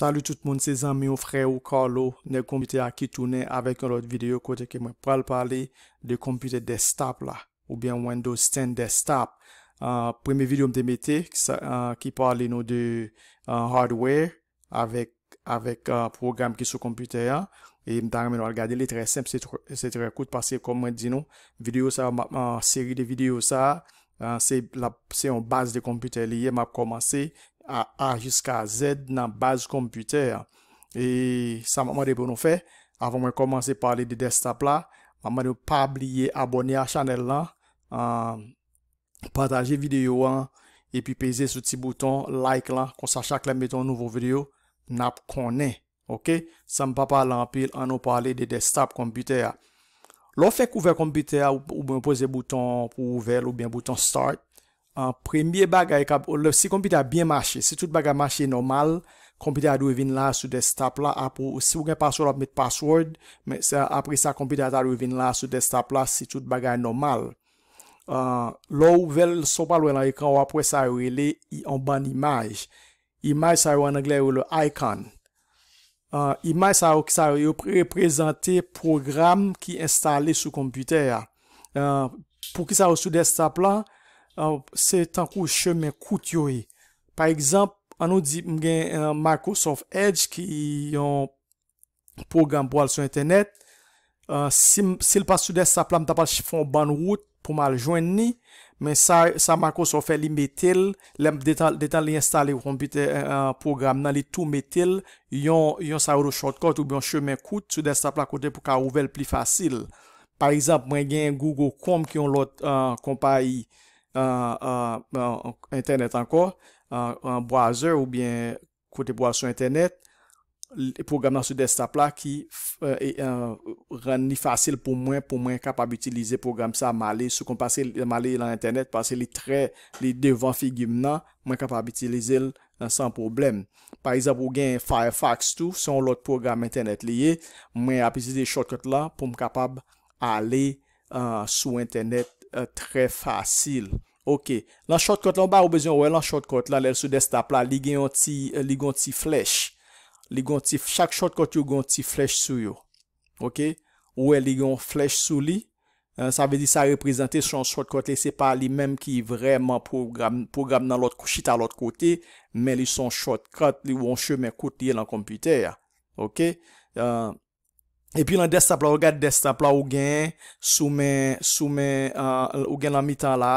Salou tout moun se zan mi ou fre ou ka lo ne kompute a ki toune avèk an lot videyo kote ke mwen pral pale de kompute euh, euh, desktop euh, la ou byan Windows 10 desktop. Premi videyo m te mette ki pale nou de hardware avèk program ki sou kompute ya. E m tan reme nou al gade li tre semp se tre koute pasye komwen di nou. Videyo sa, seri de videyo sa, se yon base de kompute li ye m ap komanse. a a jiska zed nan baz kompute ya e sa maman de pou nou fe avan mwen komanse pale de destap la maman de pou pa abliye abone a chanel la a pataje video an e pi peze sou ti bouton like la kon sa chak la meton nouvo video nap konen ok sa m papa lan pil an nou pale de destap kompute ya lo fe kouvel kompute ya ou pou mwen pose bouton pou ouvel ou bien bouton start Premye bagay, si kompite a byen mache, si tout bagay mache normal, kompite a dwe vin la sou destap la, apou si w gen paswod ap met paswod, apre sa kompite a dwe vin la sou destap la, si tout bagay normal. Euh, Lou vel so palwe la ekran w apwe sa wile yon ban imaj. Imaj sa w anagle w le icon. Euh, imaj sa w ki sa w yo pre-reprezante program ki instale sou kompite ya. Euh, po ki sa w sou destap la, se tan kou chemen kout yo e. Par exemple, an nou di m gen euh, Microsoft Edge ki yon program pou al sou internet, euh, si l pa sou destap la m tapal chifon ban wout pou mal jwen ni, men sa Microsoft e li metil, lem detan li installe w kompite program nan li tou metil, yon sa ou do shortcode ou bi yon chemen kout, sou destap la kote pou ka ouvel pli fasil. Par exemple, m gen Google Com ki yon lot kompayi, Euh, euh, euh, internet anko, boazeur ou bien kote boaze sou internet, program nan sou destap la ki rani fasil pou mwen, pou mwen kapab utilize program sa mali sou kon pase mali lan internet pase li tre, li devan figim nan, mwen kapab utilize l san problem. Par isap ou gen Firefox tou, son lot program internet liye, mwen apize de shortcut la pou m kapab ale sou internet Euh, Trè fasil. Ok. Lan shotcote la ou ba ou bezyon. Ouè lan shotcote la. Lè sou destap la. Li gen yon ti. Euh, li gen yon ti flèche. Li gen yon ti. Chak shotcote yo gen yon ti flèche sou yo. Ok. Ouè li gen yon flèche sou li. Sa euh, ve di sa reprezenté son shotcote. Li se pa li menm ki vreman program nan lot kouchit a lot kote. Men li son shotcote. Li wonshe men koute li yon kompüter. Ok. Ehm. E pi lan destap la, ou gade destap la, ou gen soumen, soumen, ou gen lan mitan la,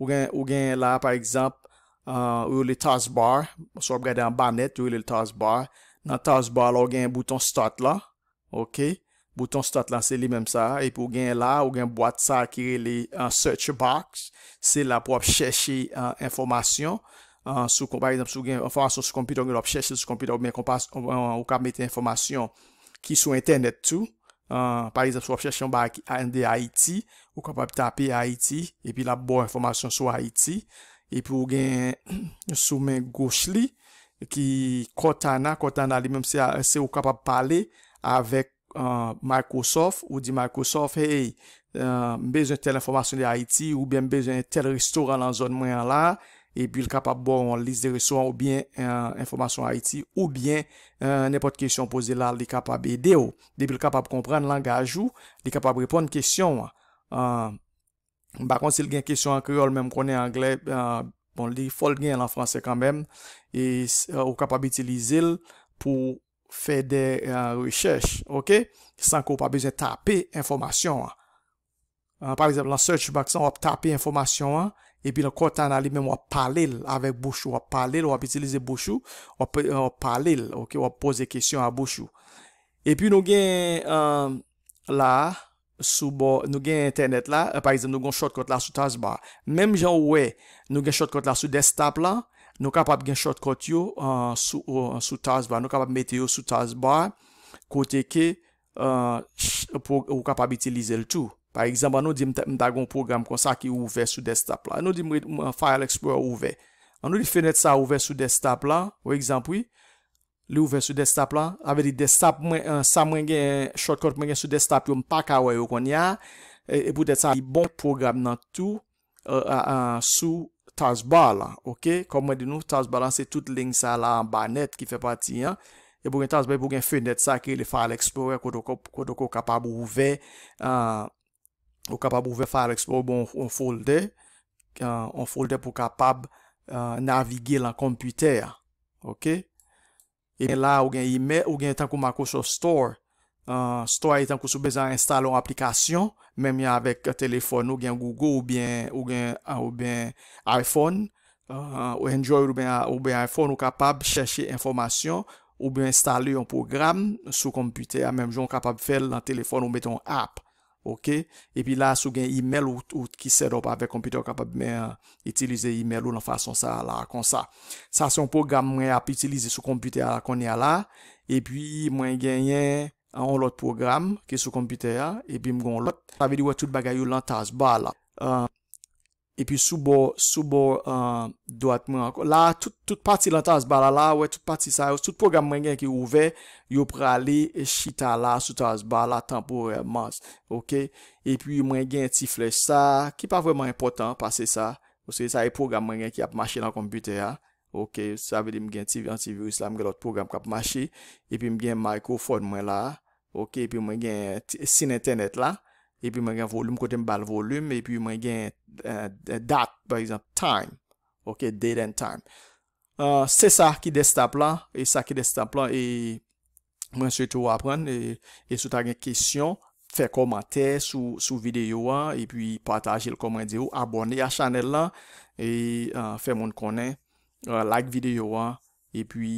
ou gen, ou gen la, par exemple, euh, ou li taskbar, sou ap gade an banet, ou li taskbar, nan taskbar la, ou gen bouton start la, ok, bouton start la, se li menm sa, epi ou gen la, ou gen boate sa akire li, an search box, se la pou ap cheshi euh, informasyon, euh, sou kon, par exemple, sou gen, ou fwa an sou sou kompito, ou gen ap cheshi sou kompito, ou men kompasyon, ou kap mette informasyon, ki sou internet tou, parizap sou obsesyon ba an de Haiti, ou kapab tape Haiti, epi la bo informasyon sou Haiti, epi ou gen sou men gouch li, ki kotana, kotana li menm se ou kapab pale avek Microsoft, ou di Microsoft, hey, bezon tel informasyon de Haiti, ou ben bezon tel restoran lan zon mwen la, epi l kapab bon lise de reso an ou bien euh, informasyon a iti ou bien euh, nepot kesyon pose la, li kapab ede ou, depi l kapab kompran langaj ou li kapab repon kesyon an bakon se l gen kesyon an kreol men m konen angle bon li fol gen lan franse kanmen e ou kapab itilize pou fe de rechech, ok san ko pa beze tape informasyon an, euh, par exemple la search baksan wap tape informasyon an epi nou konta nan li men wap pale l avèk bouchou, wap pale l, wap itilize bouchou, wap pale l, wap pose kesyon a bouchou. Epi nou gen euh, la, sou bo, nou gen internet la, parizem nou gen shotkot la sou tas ba. Mem jan wè, nou gen shotkot la sou destap la, nou kapap gen shotkot yo euh, sou euh, tas ba, nou kapap mete yo sou tas ba, kote ke pou wap kapap itilize l tou. Par exemple, an nou di mta mta goun program kon sa ki ouve sou desktop la. An nou di mwen file explorer ouve. An nou li fenet sa ouve sou desktop la. Ou ekzampoui, li ouve sou desktop la. Avedi desktop mwen, euh, sa mwen gen, euh, shortcode mwen gen sou desktop yon pak awayo kon ya. E pou det sa li bon program nan tou euh, sou taskbar la. Ok, kon mwen di nou, taskbar lan se tout link sa la an banet ki fe pati ya. E pou gen taskbar, pou gen fenet sa ki li file explorer kon do ko kapab ouve. Ou kapab ouve file explorer ou bon on folder. Euh, on folder pou kapab euh, navigye lan komputer. Ok. E la ou gen yi me ou gen tan kou mako sou store. Euh, store yi e tan kou sou bezan install an aplikasyon. Mem ya avek telefon ou gen Google ou gen iPhone. Ou Android ou gen iPhone ou kapab chèche informasyon. Ou ben installe yon program sou komputer. A mem joun kapab fel lan telefon ou beton app. Ok, epi la sou gen email ou ki sèd ou pa ave kompite ou kapab men itilize euh, email ou nan fason sa la kon sa. Sa son program mwen ap itilize sou kompite a la kon ya la, epi mwen gen yen an lot program ki sou kompite a, epi mwen an lot. Sa vide wè tout bagay ou lantaj, ba la. E pi soubo, soubo, doatman ankon. La, tout pati lantan azbala la, wè, tout pati sa. Tout programman gen ki ouve, yop prale, shita la, suta azbala, tanpore, mans. Ok, e pi mwen gen ti flesha sa, ki pa vreman important, pase sa. Ose, sa e programman gen ki ap mache nan kompute ya. Ok, sa vede mwen gen ti antivirus la, mwen gen lot programman kap mache. E pi mwen gen microphone mwen la, ok, e pi mwen gen sin internet la. epi mwen gen volyum kote m bal volyum, epi mwen euh, gen euh, dat, par exemple, time. Ok, date and time. Se sa ki destap la, e sa ki destap la, e mwen sou eto w apren, e sou tagyen kesyon, fe komante sou videyo wa, epi pataje l komante yo, abone a chanel la, e fe moun konen, euh, like videyo wa, epi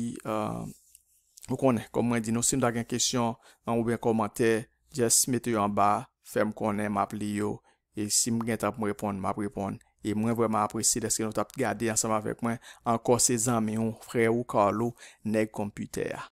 w konen. Komante yo, si mwen tagyen kesyon, an w be komante, jes met yo an ba, Fèm konen, map li yo. E si mwen gen tap mwen repon, map repon. E mwen vwèman apresi deske nou tap gade ansanm avèk mwen. Anko sezan mè yon frè ou karlo neg komputer.